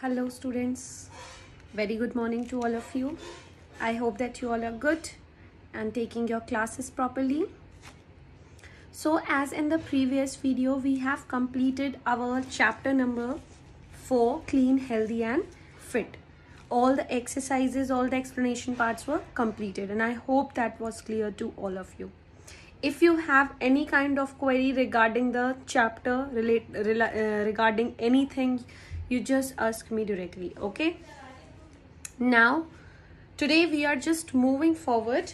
hello students very good morning to all of you i hope that you all are good and taking your classes properly so as in the previous video we have completed our chapter number 4 clean healthy and fit all the exercises all the explanation parts were completed and i hope that was clear to all of you if you have any kind of query regarding the chapter relate, uh, regarding anything you just ask me directly okay now today we are just moving forward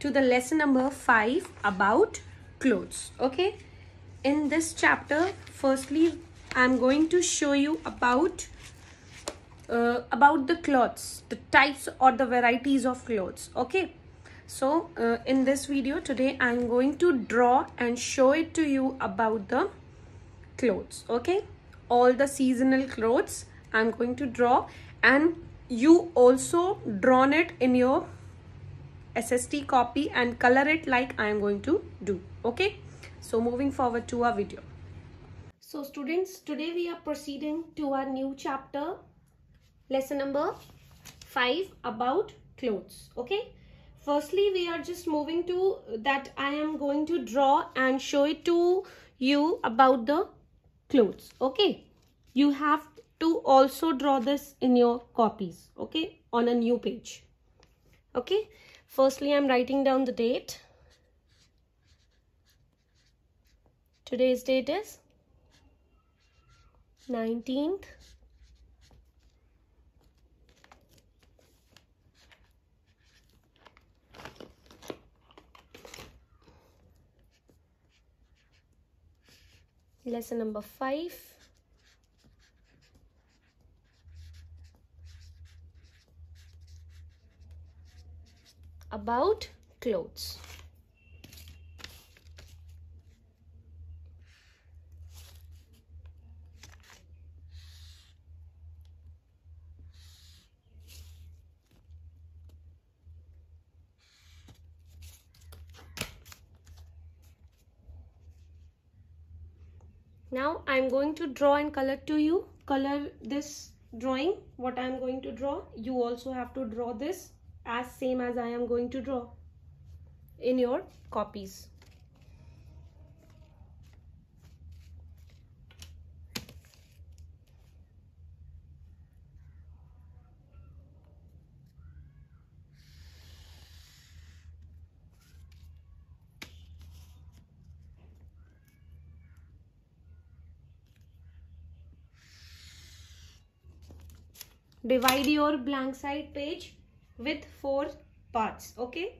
to the lesson number 5 about clothes okay in this chapter firstly i'm going to show you about uh, about the clothes the types or the varieties of clothes okay so uh, in this video today i'm going to draw and show it to you about the clothes okay all the seasonal clothes i'm going to draw and you also drawn it in your SST copy and color it like I am going to do. Okay. So moving forward to our video. So students, today we are proceeding to our new chapter, lesson number 5 about clothes. Okay. Firstly, we are just moving to that I am going to draw and show it to you about the clothes okay you have to also draw this in your copies okay on a new page okay firstly i'm writing down the date today's date is 19th lesson number 5 about clothes now i'm going to draw and color to you color this drawing what i am going to draw you also have to draw this as same as i am going to draw in your copies divide your blank side page with four parts okay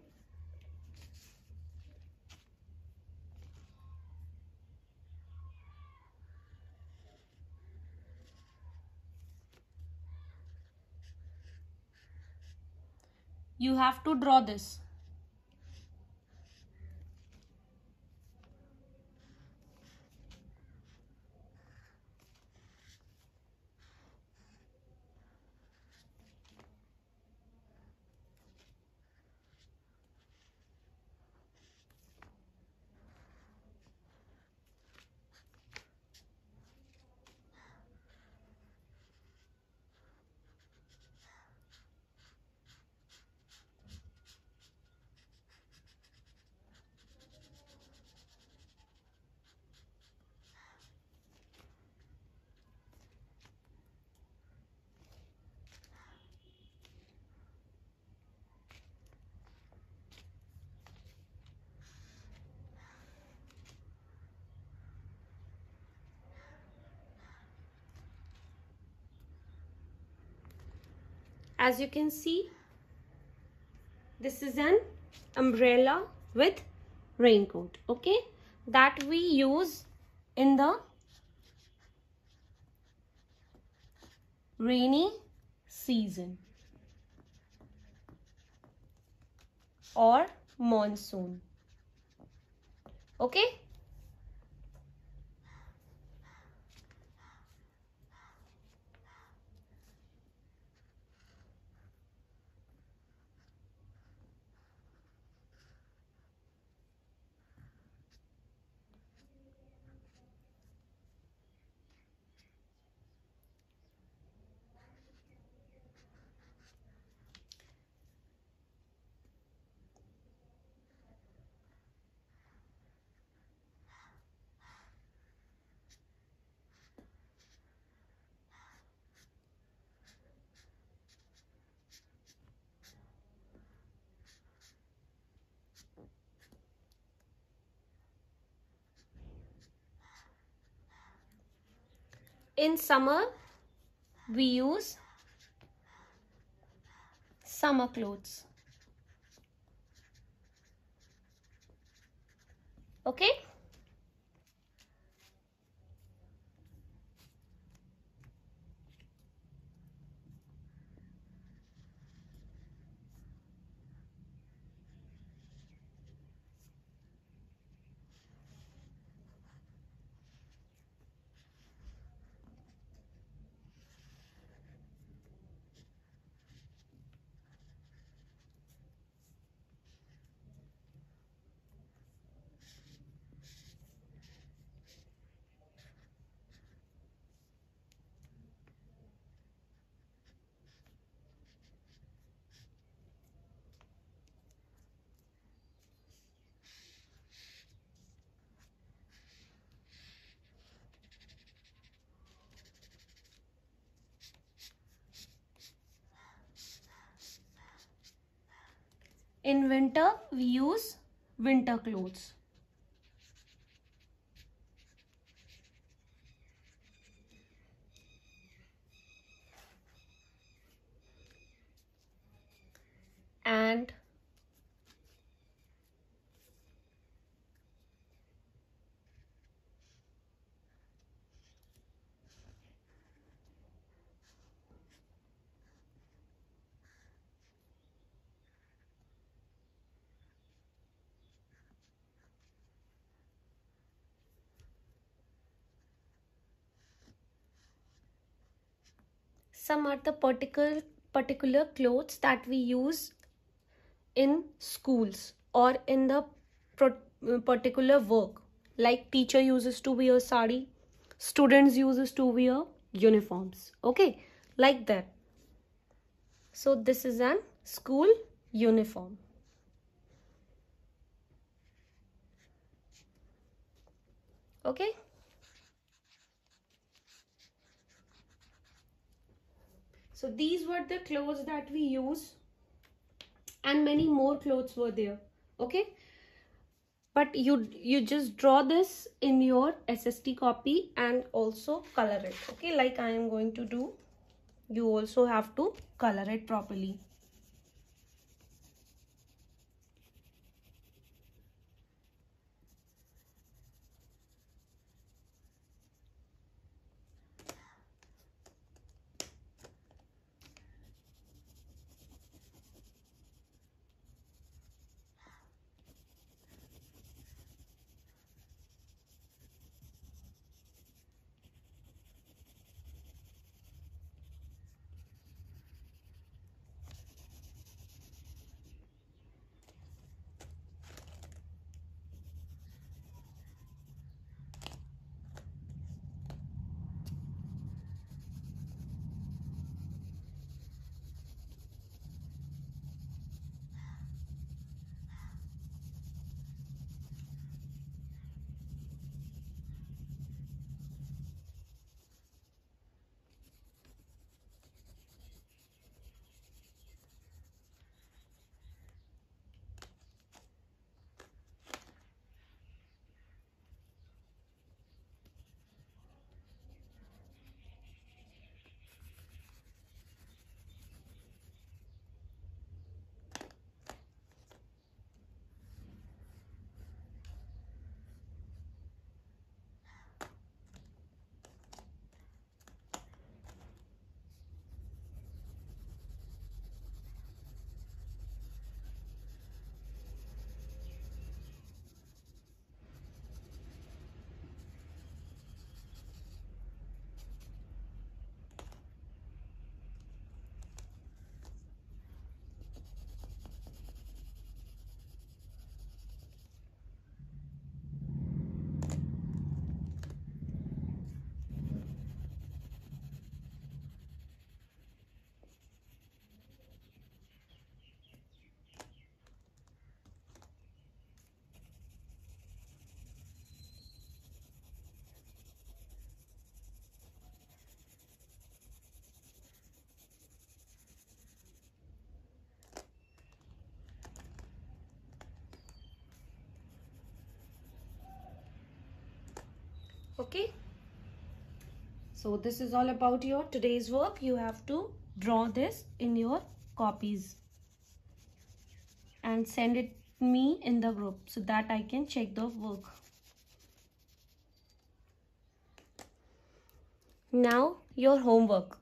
you have to draw this as you can see this is an umbrella with raincoat okay that we use in the rainy season or monsoon okay in summer we use summer clothes okay In winter, we use winter clothes. Some are the particular, particular clothes that we use in schools or in the particular work. Like teacher uses to wear sari, students uses to wear uniforms. Okay, like that. So this is an school uniform. Okay. so these were the clothes that we use and many more clothes were there okay but you you just draw this in your sst copy and also color it okay like i am going to do you also have to color it properly okay so this is all about your today's work you have to draw this in your copies and send it me in the group so that I can check the work now your homework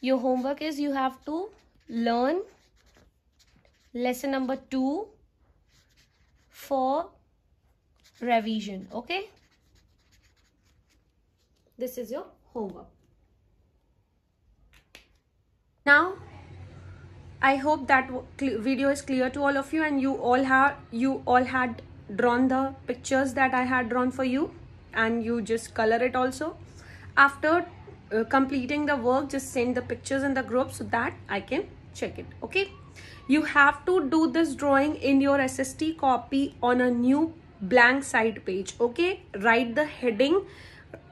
your homework is you have to learn lesson number 2 for revision okay this is your homework now i hope that video is clear to all of you and you all have you all had drawn the pictures that i had drawn for you and you just color it also after uh, completing the work just send the pictures in the group so that i can check it okay you have to do this drawing in your sst copy on a new blank side page okay write the heading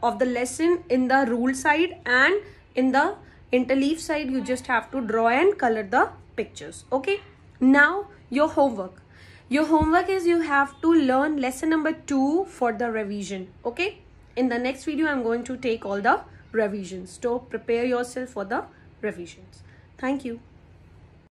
of the lesson in the rule side and in the interleaf side you just have to draw and color the pictures okay now your homework your homework is you have to learn lesson number two for the revision okay in the next video i'm going to take all the revisions so prepare yourself for the revisions thank you